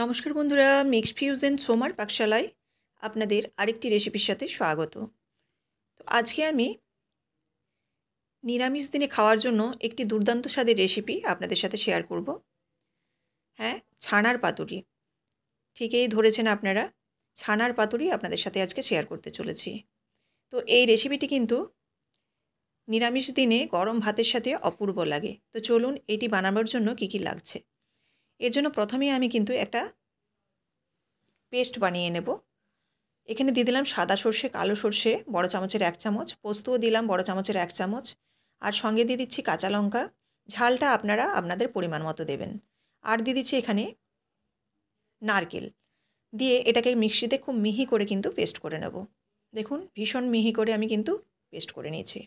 নমস্কার বন্ধুরা fuse and সোমার পাকশালায় আপনাদের আরেকটি রেসিপির সাথে স্বাগত তো আজকে আমি নিরামিষ দিনে খাওয়ার জন্য একটি দুর্দান্ত স্বাদের রেসিপি আপনাদের সাথে শেয়ার করব হ্যাঁ ছানার পাতুরি ঠিকই ধরেছেন আপনারা ছানার পাতুরি আপনাদের সাথে আজকে শেয়ার করতে চলেছি তো এই রেসিপিটি কিন্তু নিরামিষ দিনে গরম ভাতের সাথে অপূর্ব লাগে তো চলুন এটি বানানোর জন্য কি কি লাগছে এর জন্য প্রথমেই আমি কিন্তু একটা পেস্ট বানিয়ে নেব এখানে দিয়ে দিলাম সাদা সর্ষে কালো সর্ষে বড় চামচের এক চামচ পোস্তও দিলাম বড় চামচের এক চামচ আর সঙ্গে দিয়ে দিচ্ছি কাঁচা লঙ্কা ঝালটা আপনারা আপনাদের পরিমাণ মতো দেবেন আর দিয়ে দিচ্ছি এখানে নারকেল দিয়ে এটাকে মিক্সিতে খুব মিহি করে কিন্তু পেস্ট করে নেব দেখুন ভীষণ মিহি করে আমি কিন্তু পেস্ট করে নিয়েছি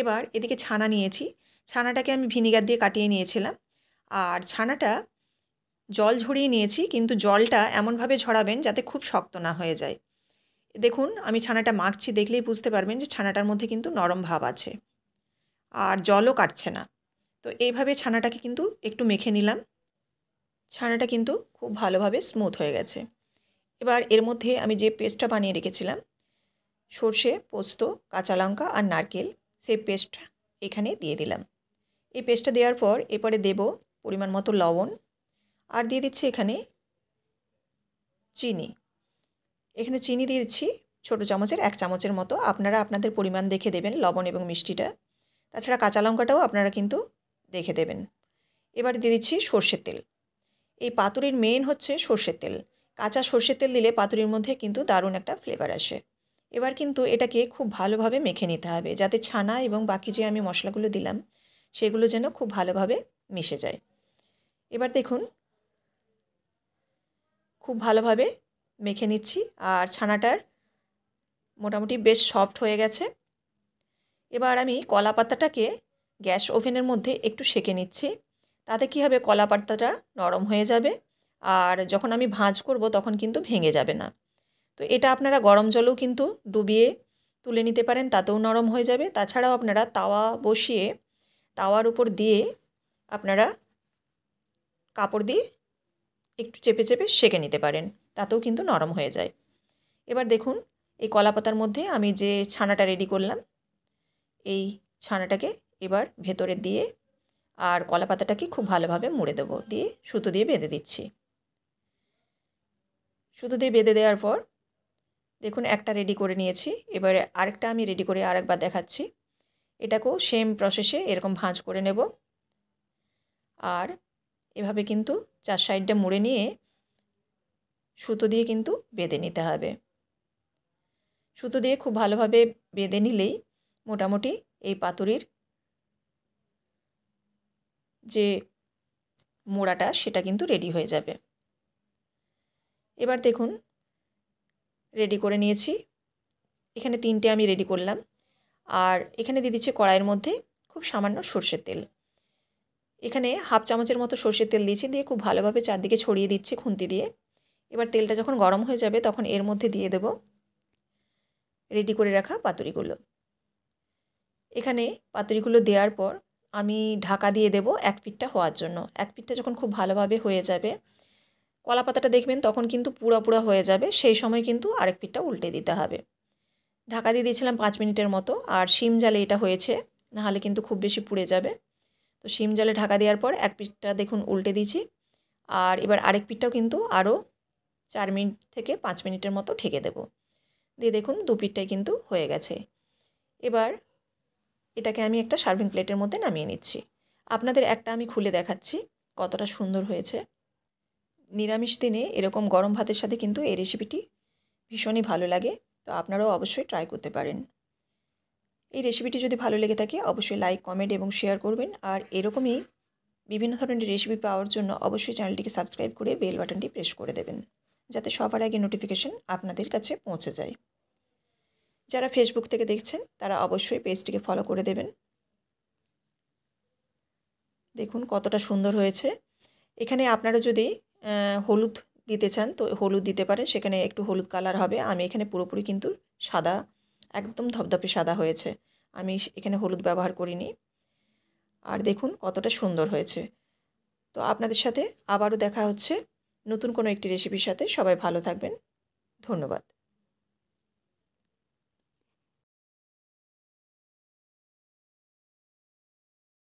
এবার এদিকে ছানা নিয়েছি ছানাটাকে আমি ভিনিগার দিয়ে কাটিয়ে নিয়েছিলাম আর ছানাটা জল ঝরিয়ে নিয়েছি কিন্তু জলটা এমনভাবে ঝরাবেন যাতে খুব শক্ত না হয়ে যায় দেখুন আমি ছানাটা মাখছি দেখলেই বুঝতে পারবেন যে ছানাটার মধ্যে কিন্তু নরম ভাব আছে আর জলও কাটছে না তো এইভাবে ছানাটাকে কিন্তু একটু মেখে নিলাম ছানাটা কিন্তু খুব ভালোভাবে স্মুথ হয়ে গেছে এবার এর মধ্যে আমি যে পেস্টটা বানিয়ে রেখেছিলাম সর্ষে পোস্ত কাঁচা লঙ্কা আর নারকেল সেই পেস্টটা এখানে দিয়ে দিলাম এই পেস্টটা দেওয়ার পর এরপরে দেব পরিমাণ মতো লবণ আর দিয়ে দিচ্ছি এখানে চিনি এখানে চিনি দিয়ে দিচ্ছি ছোটো চামচের এক চামচের মতো আপনারা আপনাদের পরিমাণ দেখে দেবেন লবণ এবং মিষ্টিটা তাছাড়া কাঁচা লঙ্কাটাও আপনারা কিন্তু দেখে দেবেন এবার দিয়ে দিচ্ছি সর্ষের তেল এই পাতুরির মেন হচ্ছে সর্ষের তেল কাঁচা সর্ষের তেল দিলে পাতুরির মধ্যে কিন্তু দারুণ একটা ফ্লেভার আসে এবার কিন্তু এটাকে খুব ভালোভাবে মেখে নিতে হবে যাতে ছানা এবং বাকি যে আমি মশলাগুলো দিলাম সেগুলো যেন খুব ভালোভাবে মিশে যায় এবার দেখুন খুব ভালোভাবে মেখে নিচ্ছি আর ছানাটার মোটামুটি বেশ সফট হয়ে গেছে এবার আমি কলা পাতাটাকে গ্যাস ওভেনের মধ্যে একটু সেকে নিচ্ছি তাতে কি হবে কলা পাতাটা নরম হয়ে যাবে আর যখন আমি ভাঁজ করব তখন কিন্তু ভেঙে যাবে না তো এটা আপনারা গরম জলেও কিন্তু ডুবিয়ে তুলে নিতে পারেন তাতেও নরম হয়ে যাবে তাছাড়াও আপনারা তাওয়া বসিয়ে তাওয়ার উপর দিয়ে আপনারা কাপড় দিয়ে একটু চেপে চেপে সেঁকে নিতে পারেন তাতেও কিন্তু নরম হয়ে যায় এবার দেখুন এই কলা পাতার মধ্যে আমি যে ছানাটা রেডি করলাম এই ছানাটাকে এবার ভেতরে দিয়ে আর কলা পাতাটাকে খুব ভালোভাবে মুড়ে দেবো দিয়ে সুতো দিয়ে বেঁধে দিচ্ছি সুতো দিয়ে বেঁধে দেওয়ার পর দেখুন একটা রেডি করে নিয়েছি এবারে আরেকটা আমি রেডি করে আরেকবার দেখাচ্ছি এটাকেও সেম প্রসেসে এরকম ভাঁজ করে নেব আর এভাবে কিন্তু চার সাইডটা মুড়ে নিয়ে সুতো দিয়ে কিন্তু বেঁধে নিতে হবে সুতো দিয়ে খুব ভালোভাবে বেঁধে নিলেই মোটামুটি এই পাতুরির যে মোড়াটা সেটা কিন্তু রেডি হয়ে যাবে এবার দেখুন রেডি করে নিয়েছি এখানে তিনটে আমি রেডি করলাম আর এখানে দিয়ে দিচ্ছে কড়াইয়ের মধ্যে খুব সামান্য সর্ষের তেল এখানে হাফ চামচের মতো সর্ষের তেল দিয়েছি দিয়ে খুব ভালোভাবে চারদিকে ছড়িয়ে দিচ্ছি খুন্তি দিয়ে এবার তেলটা যখন গরম হয়ে যাবে তখন এর মধ্যে দিয়ে দেব রেডি করে রাখা পাতুরিগুলো এখানে পাতুরিগুলো দেওয়ার পর আমি ঢাকা দিয়ে দেব এক পিঠটা হওয়ার জন্য এক পিঠটা যখন খুব ভালোভাবে হয়ে যাবে কলা পাতাটা দেখবেন তখন কিন্তু পুরা পুরা হয়ে যাবে সেই সময় কিন্তু আরেক পিঠটা উল্টে দিতে হবে ঢাকা দিয়ে দিয়েছিলাম পাঁচ মিনিটের মতো আর শিম জালে এটা হয়েছে নাহলে কিন্তু খুব বেশি পুড়ে যাবে তো শিম জলে ঢাকা দেওয়ার পর এক পিঠটা দেখুন উল্টে দিয়েছি আর এবার আরেক পিঠটাও কিন্তু আরও চার মিনিট থেকে পাঁচ মিনিটের মতো ঠেকে দেব দিয়ে দেখুন দু পিঠটাই কিন্তু হয়ে গেছে এবার এটাকে আমি একটা সার্ভিং প্লেটের মধ্যে নামিয়ে নিচ্ছি আপনাদের একটা আমি খুলে দেখাচ্ছি কতটা সুন্দর হয়েছে নিরামিষ দিনে এরকম গরম ভাতের সাথে কিন্তু এই রেসিপিটি ভীষণই ভালো লাগে তো আপনারাও অবশ্যই ট্রাই করতে পারেন এই রেসিপিটি যদি ভালো লেগে থাকে অবশ্যই লাইক কমেন্ট এবং শেয়ার করবেন আর এরকমই বিভিন্ন ধরনের রেসিপি পাওয়ার জন্য অবশ্যই চ্যানেলটিকে সাবস্ক্রাইব করে বেল বাটনটি প্রেস করে দেবেন যাতে সবার আগে নোটিফিকেশন আপনাদের কাছে পৌঁছে যায় যারা ফেসবুক থেকে দেখছেন তারা অবশ্যই পেজটিকে ফলো করে দেবেন দেখুন কতটা সুন্দর হয়েছে এখানে আপনারা যদি হলুদ দিতে চান তো হলুদ দিতে পারেন সেখানে একটু হলুদ কালার হবে আমি এখানে পুরোপুরি কিন্তু সাদা একদম ধপধপে সাদা হয়েছে আমি এখানে হলুদ ব্যবহার করিনি আর দেখুন কতটা সুন্দর হয়েছে তো আপনাদের সাথে আবারও দেখা হচ্ছে নতুন কোনো একটি রেসিপির সাথে সবাই ভালো থাকবেন ধন্যবাদ